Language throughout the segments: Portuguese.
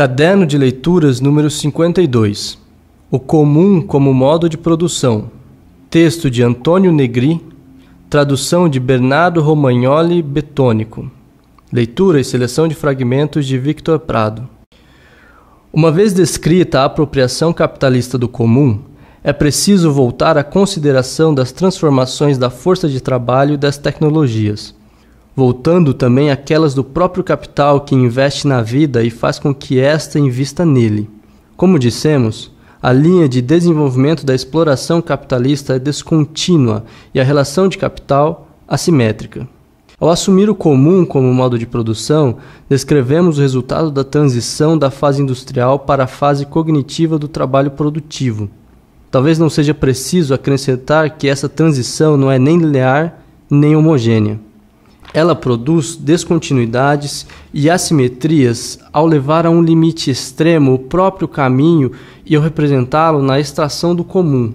Caderno de Leituras número 52. O comum como modo de produção. Texto de Antônio Negri. Tradução de Bernardo Romagnoli Betônico. Leitura e seleção de fragmentos de Victor Prado. Uma vez descrita a apropriação capitalista do comum, é preciso voltar à consideração das transformações da força de trabalho e das tecnologias voltando também aquelas do próprio capital que investe na vida e faz com que esta invista nele. Como dissemos, a linha de desenvolvimento da exploração capitalista é descontínua e a relação de capital assimétrica. Ao assumir o comum como modo de produção, descrevemos o resultado da transição da fase industrial para a fase cognitiva do trabalho produtivo. Talvez não seja preciso acrescentar que essa transição não é nem linear nem homogênea. Ela produz descontinuidades e assimetrias ao levar a um limite extremo o próprio caminho e ao representá-lo na extração do comum.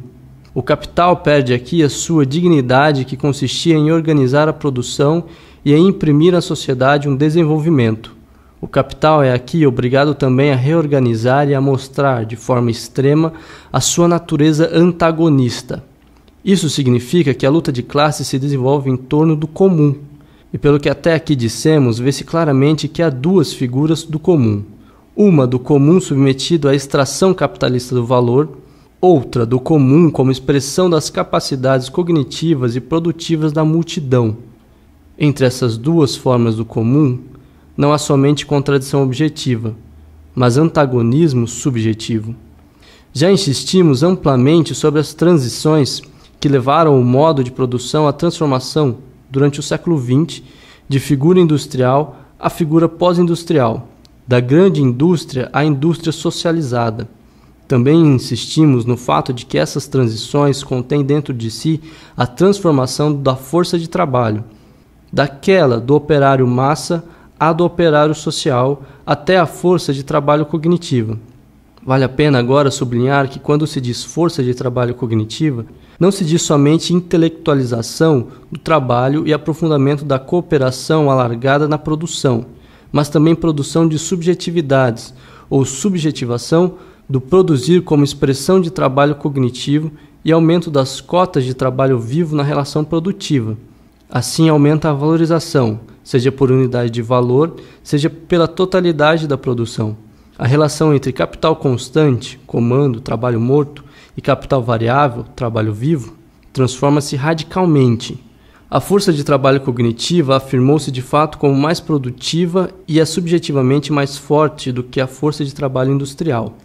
O capital perde aqui a sua dignidade, que consistia em organizar a produção e em imprimir à sociedade um desenvolvimento. O capital é aqui obrigado também a reorganizar e a mostrar, de forma extrema, a sua natureza antagonista. Isso significa que a luta de classe se desenvolve em torno do comum e pelo que até aqui dissemos, vê-se claramente que há duas figuras do comum: uma do comum submetido à extração capitalista do valor, outra do comum como expressão das capacidades cognitivas e produtivas da multidão. Entre essas duas formas do comum, não há somente contradição objetiva, mas antagonismo subjetivo. Já insistimos amplamente sobre as transições que levaram o modo de produção à transformação durante o século XX, de figura industrial à figura pós-industrial, da grande indústria à indústria socializada. Também insistimos no fato de que essas transições contêm dentro de si a transformação da força de trabalho, daquela do operário massa à do operário social, até a força de trabalho cognitiva. Vale a pena agora sublinhar que, quando se diz força de trabalho cognitiva, não se diz somente intelectualização do trabalho e aprofundamento da cooperação alargada na produção, mas também produção de subjetividades ou subjetivação do produzir como expressão de trabalho cognitivo e aumento das cotas de trabalho vivo na relação produtiva. Assim, aumenta a valorização, seja por unidade de valor, seja pela totalidade da produção. A relação entre capital constante, comando, trabalho morto, e capital variável, trabalho vivo, transforma-se radicalmente. A força de trabalho cognitiva afirmou-se de fato como mais produtiva e é subjetivamente mais forte do que a força de trabalho industrial.